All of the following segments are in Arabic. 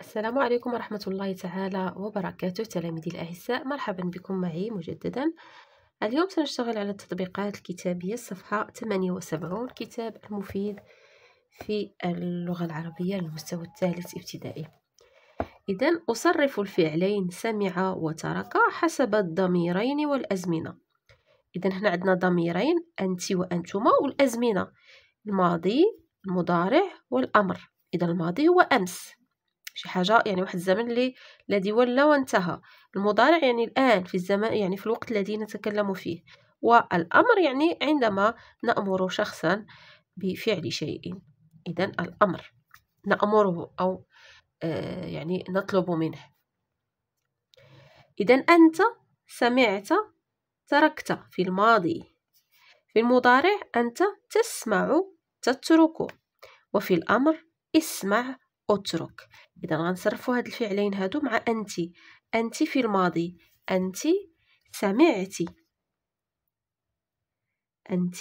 السلام عليكم ورحمة الله تعالى وبركاته تلاميذي الأعزاء مرحبا بكم معي مجددا اليوم سنشتغل على التطبيقات الكتابية الصفحة 78 كتاب المفيد في اللغة العربية للمستوى الثالث ابتدائي إذا أصرف الفعلين سمع وترك حسب الضميرين والأزمنة إذا هنا عندنا ضميرين أنت وأنتما والأزمنة الماضي المضارع والأمر إذا الماضي هو أمس شي حاجه يعني واحد الزمن اللي الذي ولى وانتهى المضارع يعني الان في الزمان يعني في الوقت الذي نتكلم فيه والامر يعني عندما نامر شخصا بفعل شيء اذا الامر نامره او آه، يعني نطلب منه اذا انت سمعت تركت في الماضي في المضارع انت تسمع تترك وفي الامر اسمع اترك اذا غنصرفوا هاد الفعلين هادو مع انت انت في الماضي انت سمعتي انت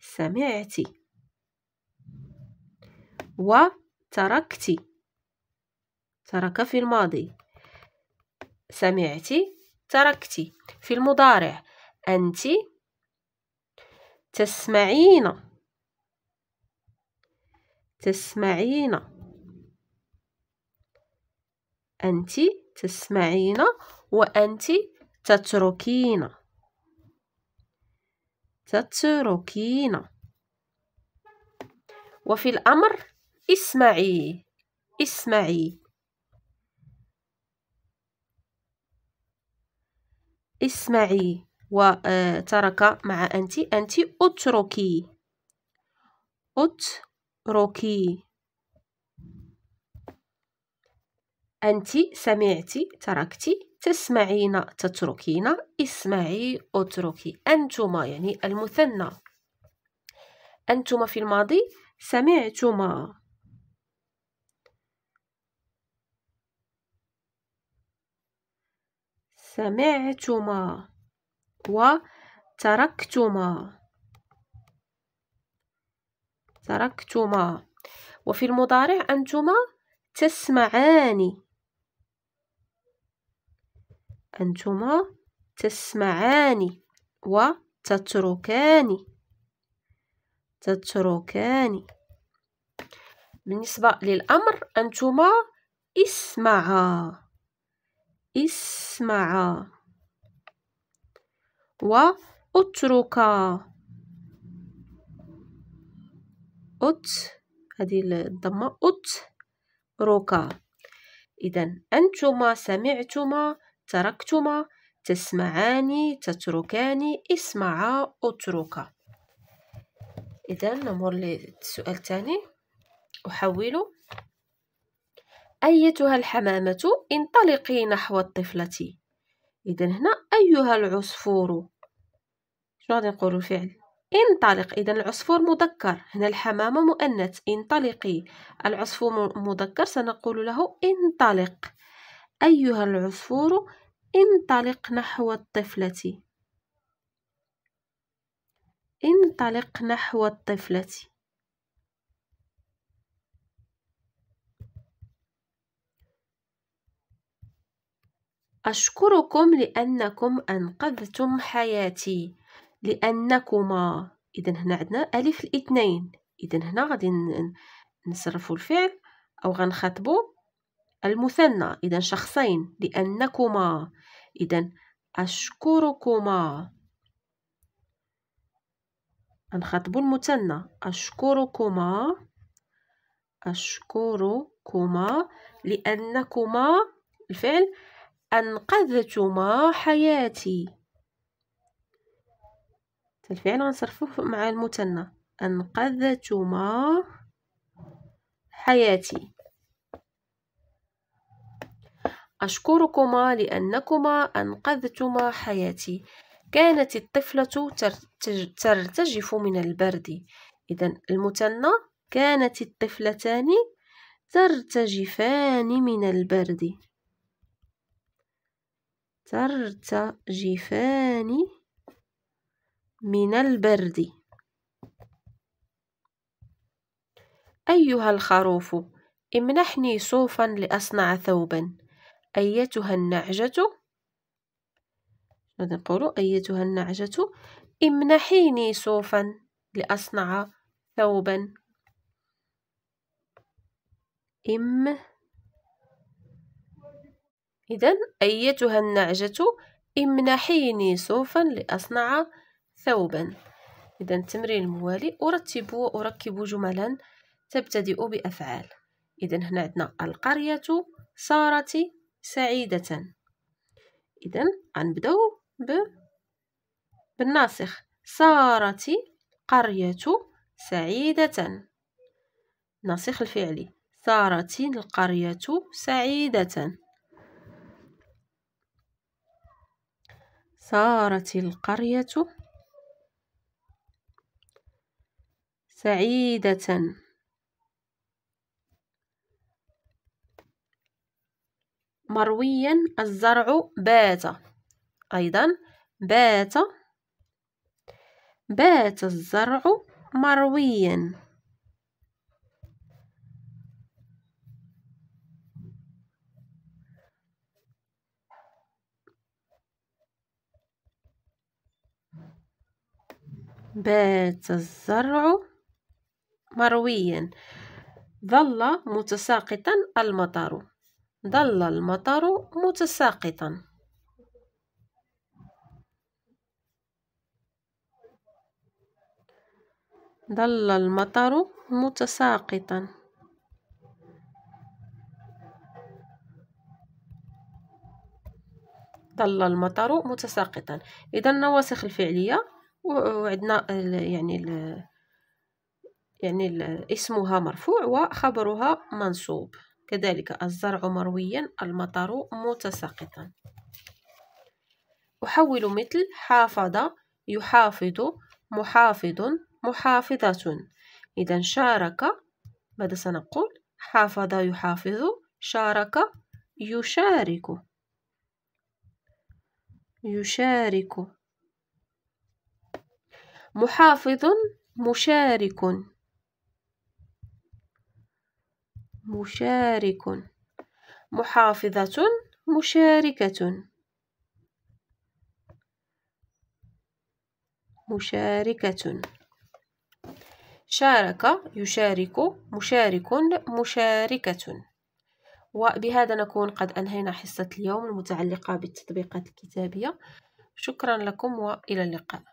سمعتي وتركتي ترك في الماضي سمعتي تركتي في المضارع انت تسمعين تسمعين أنت تسمعين وأنت تتركين تتركين وفي الأمر اسمعي اسمعي اسمعي وترك آه، مع أنت أنت اتركي اتركي أنت سمعتي تركتي تسمعين تتركين اسمعي اتركي أنتما يعني المثنى أنتما في الماضي سمعتما سمعتما وتركتما تركتما وفي المضارع أنتما تسمعاني أنتما تسمعان وتتركان تتركان بالنسبة للأمر أنتما اسمعا اسمعا واتركا أت هذه الضمة أت ركا إذا أنتما سمعتما تركتما تسمعان تتركان اسمعا اتركا إذا نمر للسؤال الثاني أحول أيتها الحمامة انطلقي نحو الطفلة إذا هنا أيها العصفور شنو غادي نقولوا الفعل انطلق إذا العصفور مذكر هنا الحمامة مؤنث انطلقي العصفور مذكر سنقول له انطلق أيها العصفور انطلق نحو الطفلة انطلق نحو الطفلة أشكركم لأنكم أنقذتم حياتي لأنكما إذا هنا عندنا ألف الاثنين إذا هنا غادي نصرفوا الفعل أو غنخاطبوه المثنى إذا شخصين لأنكما إذا أشكركما نخاطبوا المثنى أشكركما أشكركما لأنكما الفعل أنقذتما حياتي الفعل غنصرفوه مع المثنى أنقذتما حياتي أشكركما لأنكما أنقذتما حياتي كانت الطفلة ترتجف من البرد إذا المثنى كانت الطفلتان ترتجفان من البرد ترتجفان من البرد أيها الخروف امنحني صوفا لأصنع ثوبا أيتها النعجة نقول أيتها النعجة امنحيني صوفا لأصنع ثوبا إم إذا أيتها النعجة امنحيني صوفا لأصنع ثوبا إذا التمرين الموالي أرتب وأركب جملا تبتدئ بأفعال إذا هنا عندنا القرية صارت سعيدة إذا غنبداو ب بالناسخ صارت القرية سعيدة ناسخ الفعلي صارت القرية سعيدة صارت القرية سعيدة مرويا الزرع بات أيضا بات بات الزرع مرويا بات الزرع مرويا ظل متساقطا المطر ظل المطر متساقطا ظل المطر متساقطا ظل المطر متساقطا اذا النواسخ الفعليه وعندنا يعني الـ يعني الـ اسمها مرفوع وخبرها منصوب كذلك الزرع مرويا المطر متساقطا أحول مثل حافظ يحافظ محافظ محافظة إذا شارك ماذا سنقول حافظ يحافظ شارك يشارك يشارك محافظ مشارك مشارك محافظة مشاركة مشاركة شارك يشارك مشارك مشاركة وبهذا نكون قد أنهينا حصة اليوم المتعلقة بالتطبيقات الكتابية شكرا لكم وإلى اللقاء